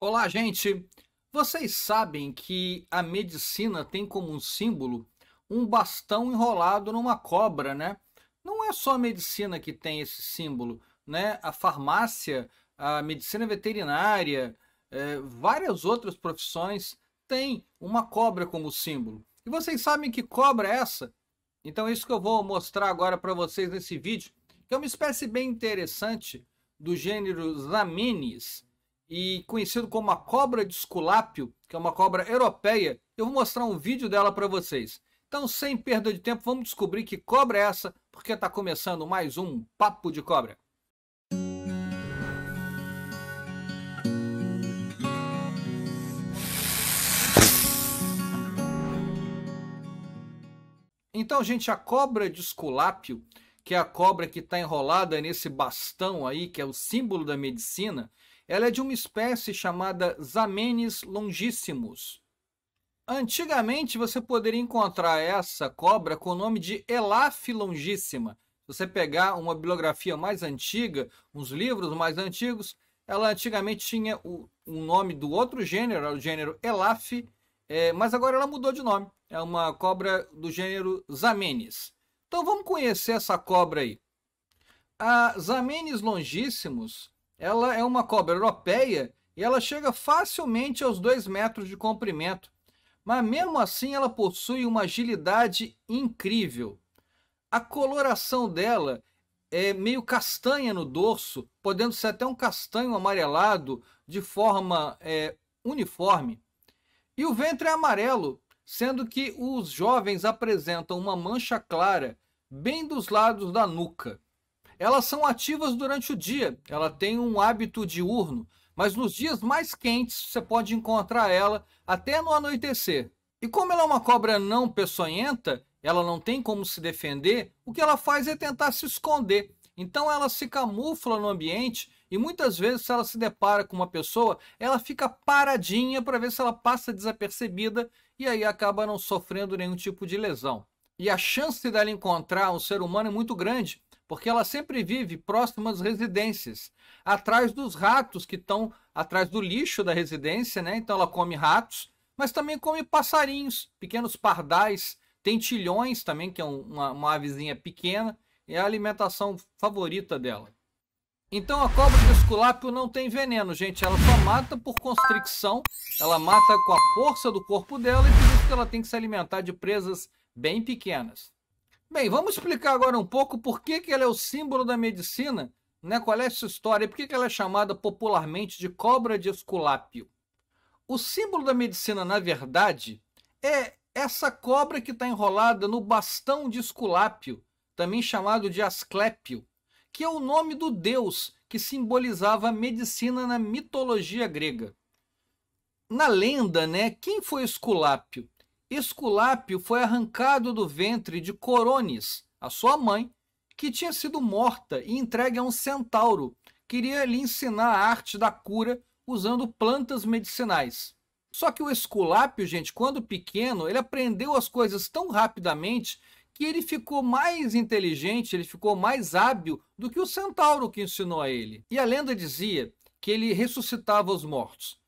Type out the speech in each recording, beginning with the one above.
Olá, gente! Vocês sabem que a medicina tem como um símbolo um bastão enrolado numa cobra, né? Não é só a medicina que tem esse símbolo, né? A farmácia, a medicina veterinária, é, várias outras profissões têm uma cobra como símbolo. E vocês sabem que cobra é essa? Então é isso que eu vou mostrar agora para vocês nesse vídeo, que é uma espécie bem interessante do gênero Zamines e conhecido como a cobra de Esculápio, que é uma cobra europeia. Eu vou mostrar um vídeo dela para vocês. Então, sem perda de tempo, vamos descobrir que cobra é essa, porque está começando mais um Papo de Cobra. Então, gente, a cobra de Esculápio, que é a cobra que está enrolada nesse bastão aí, que é o símbolo da medicina, ela é de uma espécie chamada Zamenis longissimus. Antigamente você poderia encontrar essa cobra com o nome de Elaf longíssima. Se você pegar uma bibliografia mais antiga, uns livros mais antigos, ela antigamente tinha o, um nome do outro gênero, era o gênero Elaf, é, mas agora ela mudou de nome. É uma cobra do gênero Zamenis. Então vamos conhecer essa cobra aí. A Zamenis longissimus ela é uma cobra europeia e ela chega facilmente aos 2 metros de comprimento, mas mesmo assim ela possui uma agilidade incrível. A coloração dela é meio castanha no dorso, podendo ser até um castanho amarelado de forma é, uniforme. E o ventre é amarelo, sendo que os jovens apresentam uma mancha clara bem dos lados da nuca. Elas são ativas durante o dia, ela tem um hábito diurno, mas nos dias mais quentes você pode encontrar ela até no anoitecer. E como ela é uma cobra não peçonhenta, ela não tem como se defender, o que ela faz é tentar se esconder. Então ela se camufla no ambiente e muitas vezes se ela se depara com uma pessoa, ela fica paradinha para ver se ela passa desapercebida e aí acaba não sofrendo nenhum tipo de lesão. E a chance dela encontrar um ser humano é muito grande, porque ela sempre vive próxima às residências, atrás dos ratos que estão atrás do lixo da residência, né? Então ela come ratos, mas também come passarinhos, pequenos pardais, tentilhões também, que é uma, uma avezinha pequena, é a alimentação favorita dela. Então a cobra do esculápio não tem veneno, gente. Ela só mata por constricção, ela mata com a força do corpo dela e por isso que ela tem que se alimentar de presas bem pequenas. Bem, vamos explicar agora um pouco por que, que ela é o símbolo da medicina, né? qual é essa história e por que, que ela é chamada popularmente de cobra de Esculápio. O símbolo da medicina, na verdade, é essa cobra que está enrolada no bastão de Esculápio, também chamado de Asclépio, que é o nome do deus que simbolizava a medicina na mitologia grega. Na lenda, né, quem foi Esculápio? Esculápio foi arrancado do ventre de Corones, a sua mãe, que tinha sido morta e entregue a um centauro, queria lhe ensinar a arte da cura usando plantas medicinais. Só que o Esculápio, gente, quando pequeno, ele aprendeu as coisas tão rapidamente que ele ficou mais inteligente, ele ficou mais hábil do que o centauro que ensinou a ele. E a lenda dizia que ele ressuscitava os mortos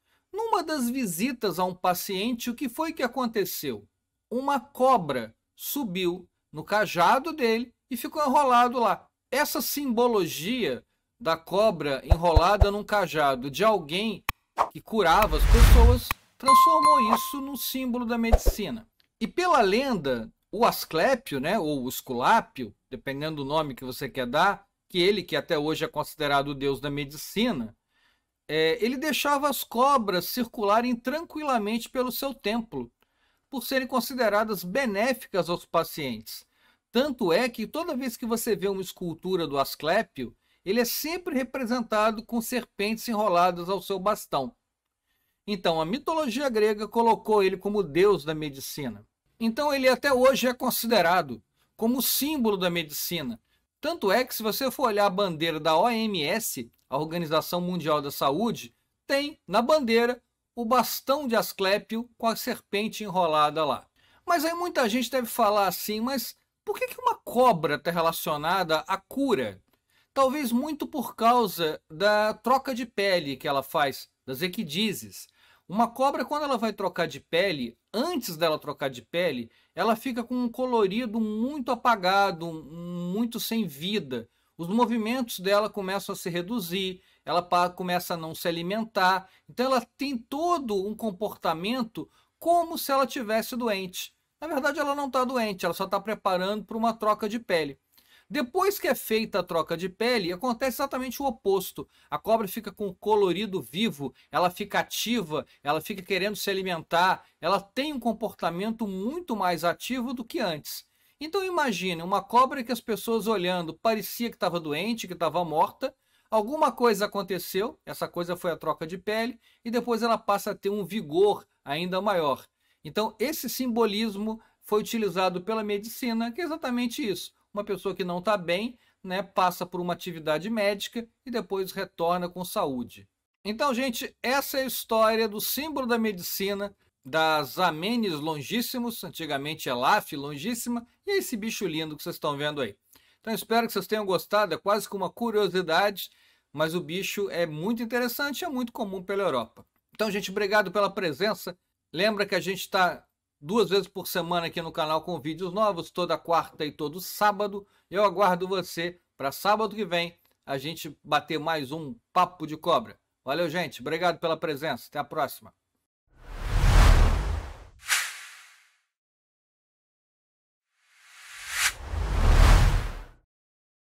numa das visitas a um paciente, o que foi que aconteceu? Uma cobra subiu no cajado dele e ficou enrolado lá. Essa simbologia da cobra enrolada num cajado de alguém que curava as pessoas transformou isso num símbolo da medicina. E pela lenda, o Asclépio, né, ou Esculápio, dependendo do nome que você quer dar, que ele que até hoje é considerado o deus da medicina, é, ele deixava as cobras circularem tranquilamente pelo seu templo, por serem consideradas benéficas aos pacientes. Tanto é que toda vez que você vê uma escultura do Asclépio, ele é sempre representado com serpentes enroladas ao seu bastão. Então, a mitologia grega colocou ele como deus da medicina. Então, ele até hoje é considerado como símbolo da medicina, tanto é que, se você for olhar a bandeira da OMS, a Organização Mundial da Saúde, tem na bandeira o bastão de Asclépio com a serpente enrolada lá. Mas aí muita gente deve falar assim, mas por que, uma cobra está relacionada à cura? Talvez muito por causa da troca de pele que ela faz das equidizes. Uma cobra, quando ela vai trocar de pele, antes dela trocar de pele, ela fica com um colorido muito apagado, muito sem vida. Os movimentos dela começam a se reduzir, ela começa a não se alimentar. Então ela tem todo um comportamento como se ela tivesse doente. Na verdade, ela não está doente, ela só está preparando para uma troca de pele. Depois que é feita a troca de pele, acontece exatamente o oposto. A cobra fica com o colorido vivo, ela fica ativa, ela fica querendo se alimentar, ela tem um comportamento muito mais ativo do que antes. Então imagine uma cobra que as pessoas olhando parecia que estava doente, que estava morta. Alguma coisa aconteceu, essa coisa foi a troca de pele, e depois ela passa a ter um vigor ainda maior. Então, esse simbolismo foi utilizado pela medicina, que é exatamente isso uma pessoa que não está bem, né, passa por uma atividade médica e depois retorna com saúde. Então, gente, essa é a história do símbolo da medicina das Amenes longíssimos, antigamente Elaf é longíssima, e é esse bicho lindo que vocês estão vendo aí. Então espero que vocês tenham gostado, é quase que uma curiosidade, mas o bicho é muito interessante e é muito comum pela Europa. Então, gente, obrigado pela presença. Lembra que a gente está duas vezes por semana aqui no canal com vídeos novos, toda quarta e todo sábado. Eu aguardo você para sábado que vem a gente bater mais um Papo de Cobra. Valeu, gente. Obrigado pela presença. Até a próxima.